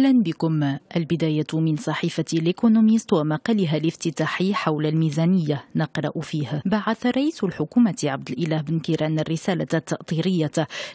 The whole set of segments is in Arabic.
أهلا بكم البداية من صحيفة الإيكونوميست ومقالها الافتتاحي حول الميزانية نقرأ فيه بعث رئيس الحكومة عبد الإله بن كيران الرسالة التأطيرية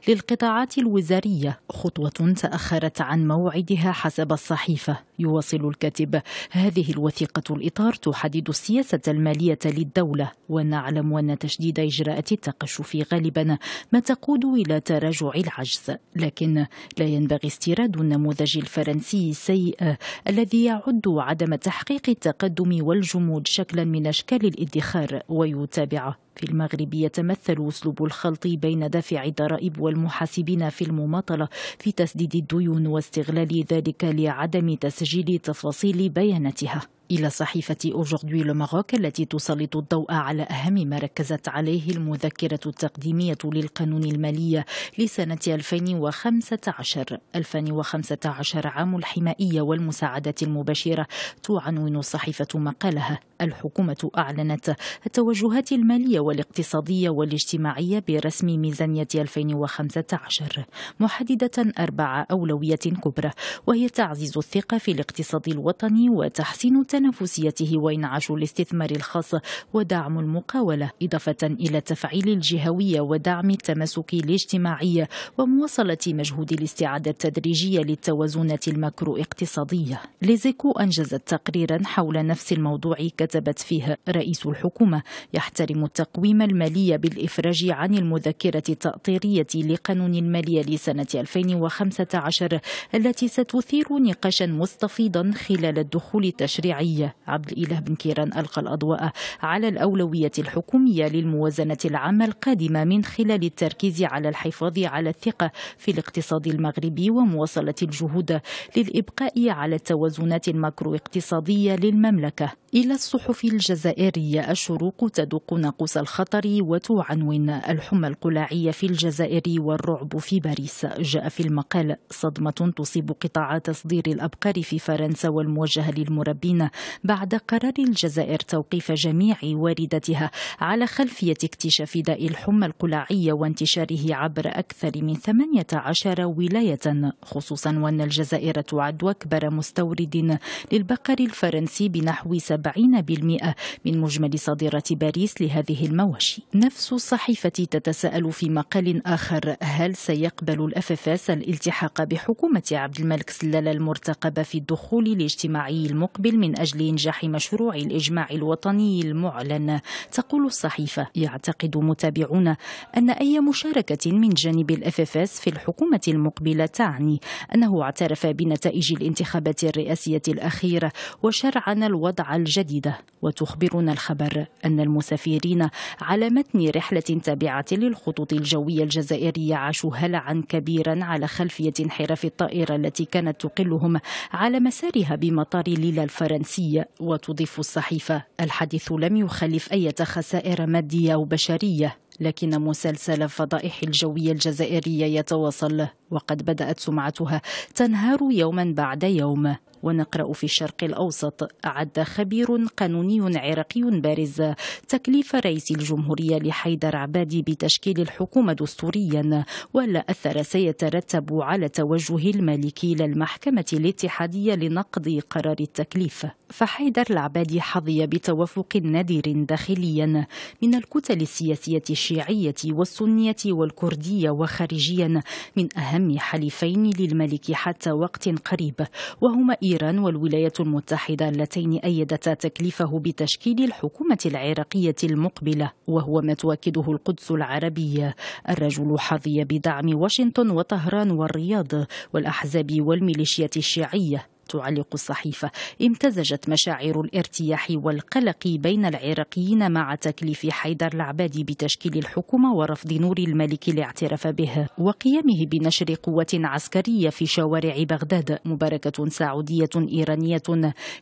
للقطاعات الوزارية خطوة تأخرت عن موعدها حسب الصحيفة يواصل الكاتب هذه الوثيقة الإطار تحدد السياسة المالية للدولة ونعلم أن تشديد إجراءات التقشف غالبا ما تقود إلى تراجع العجز لكن لا ينبغي استيراد النموذج الفرنسي الجنسي السيء الذي يعد عدم تحقيق التقدم والجمود شكلا من اشكال الادخار ويتابعه في المغرب يتمثل أسلوب الخلط بين دافع الضرائب والمحاسبين في المماطلة في تسديد الديون واستغلال ذلك لعدم تسجيل تفاصيل بياناتها إلى صحيفة أوجوردي لماروك التي تسلط الضوء على أهم ما ركزت عليه المذكرة التقديمية للقانون المالية لسنة 2015 2015 عام الحمائية والمساعدة المباشرة تعنون الصحيفة مقالها الحكومة أعلنت التوجهات المالية والاقتصادية والاجتماعية برسم ميزانية 2015 محددة أربع أولويات كبرى وهي تعزيز الثقة في الاقتصاد الوطني وتحسين تنافسيته وإنعاش الاستثمار الخاص ودعم المقاولة إضافة إلى تفعيل الجهوية ودعم التماسك الاجتماعي ومواصلة مجهود الاستعادة التدريجية للتوازنات الماكرو اقتصادية ليزيكو أنجزت تقريرا حول نفس الموضوع كتبت فيه رئيس الحكومة يحترم التقويم المالي بالإفراج عن المذكرة التأطيرية لقانون المالية لسنة 2015 التي ستثير نقاشا مستفيضا خلال الدخول التشريعي عبد الإله بن كيران ألقى الأضواء على الأولوية الحكومية للموازنة العامة القادمة من خلال التركيز على الحفاظ على الثقة في الاقتصاد المغربي ومواصلة الجهود للإبقاء على التوازنات الماكرو اقتصادية للمملكة إلى الصحف الجزائرية الشروق تدق ناقوس الخطر وتعنون الحمى القلاعية في الجزائر والرعب في باريس جاء في المقال صدمة تصيب قطاع تصدير الأبقار في فرنسا والموجهة للمربين بعد قرار الجزائر توقيف جميع واردتها على خلفية اكتشاف داء الحمى القلاعية وانتشاره عبر أكثر من 18 ولاية خصوصا وأن الجزائر تعد أكبر مستورد للبقر الفرنسي بنحو 40% من مجمل صادرة باريس لهذه المواشي نفس الصحيفة تتساءل في مقال آخر هل سيقبل الاف اف اس الالتحاق بحكومة عبد الملك سلالة المرتقبة في الدخول الاجتماعي المقبل من أجل إنجاح مشروع الإجماع الوطني المعلن تقول الصحيفة يعتقد متابعون أن أي مشاركة من جانب الاف اف اس في الحكومة المقبلة تعني أنه اعترف بنتائج الانتخابات الرئاسية الأخيرة وشرعن الوضع الجديد جديدة وتخبرنا الخبر أن المسافرين على متن رحلة تابعة للخطوط الجوية الجزائرية عاشوا هلعا كبيرا على خلفية انحراف الطائرة التي كانت تقلهم على مسارها بمطار ليلة الفرنسي وتضيف الصحيفة الحديث لم يخلف أي خسائر مادية أو بشرية لكن مسلسل فضائح الجوية الجزائرية يتواصل وقد بدأت سمعتها تنهار يوما بعد يوم ونقرأ في الشرق الأوسط أعد خبير قانوني عراقي بارز تكليف رئيس الجمهورية لحيدر عبادي بتشكيل الحكومة دستوريا ولا أثر سيترتب على توجه المالكي إلى المحكمة الاتحادية لنقض قرار التكليف فحيدر العبادي حظي بتوافق نادر داخليا من الكتل السياسية الشيعية والسنية والكردية وخارجيا من أهم حليفين للملك حتى وقت قريب وهما إيران والولايات المتحدة اللتين أيدتا تكليفه بتشكيل الحكومة العراقية المقبلة وهو ما تؤكده القدس العربية الرجل حظي بدعم واشنطن وطهران والرياض والأحزاب والميليشيات الشيعية تعلق الصحيفة امتزجت مشاعر الارتياح والقلق بين العراقيين مع تكليف حيدر العبادي بتشكيل الحكومة ورفض نور الملك الاعتراف به وقيامه بنشر قوة عسكرية في شوارع بغداد مباركة سعودية إيرانية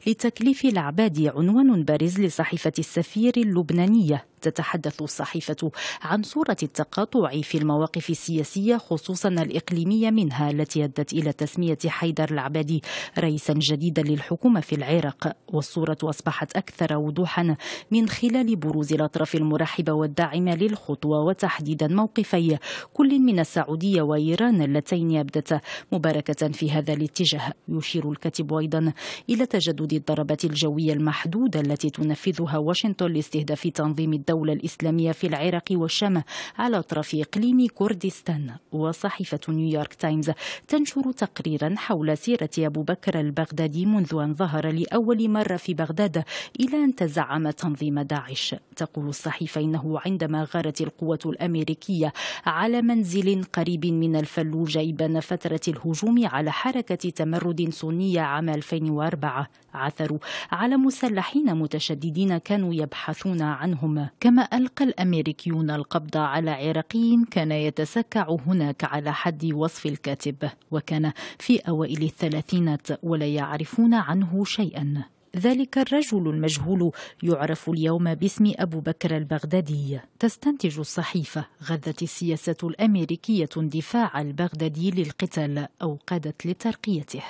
لتكليف العبادي عنوان بارز لصحيفة السفير اللبنانية تتحدث الصحيفة عن صورة التقاطع في المواقف السياسية خصوصا الإقليمية منها التي أدت إلى تسمية حيدر العبادي رئيسا جديدا للحكومة في العراق والصورة أصبحت أكثر وضوحا من خلال بروز الأطراف المرحبة والداعمة للخطوة وتحديدا موقفي كل من السعودية وإيران اللتين أبدتا مباركة في هذا الاتجاه يشير الكاتب أيضا إلى تجدد الضربات الجوية المحدودة التي تنفذها واشنطن لاستهداف تنظيم الدولة الدولة الإسلامية في العراق والشام على أطراف إقليم كردستان وصحيفة نيويورك تايمز تنشر تقريرا حول سيرة أبو بكر البغدادي منذ أن ظهر لأول مرة في بغداد إلى أن تزعم تنظيم داعش تقول الصحيفة إنه عندما غارت القوة الأمريكية على منزل قريب من الفلوجة بين فترة الهجوم على حركة تمرد سنية عام 2004 عثروا على مسلحين متشددين كانوا يبحثون عنهم كما ألقى الأمريكيون القبض على عراقي كان يتسكع هناك على حد وصف الكاتب وكان في أوائل الثلاثينات ولا يعرفون عنه شيئا ذلك الرجل المجهول يعرف اليوم باسم أبو بكر البغدادي تستنتج الصحيفة غذت السياسة الأمريكية اندفاع البغدادي للقتال أو قادت لترقيته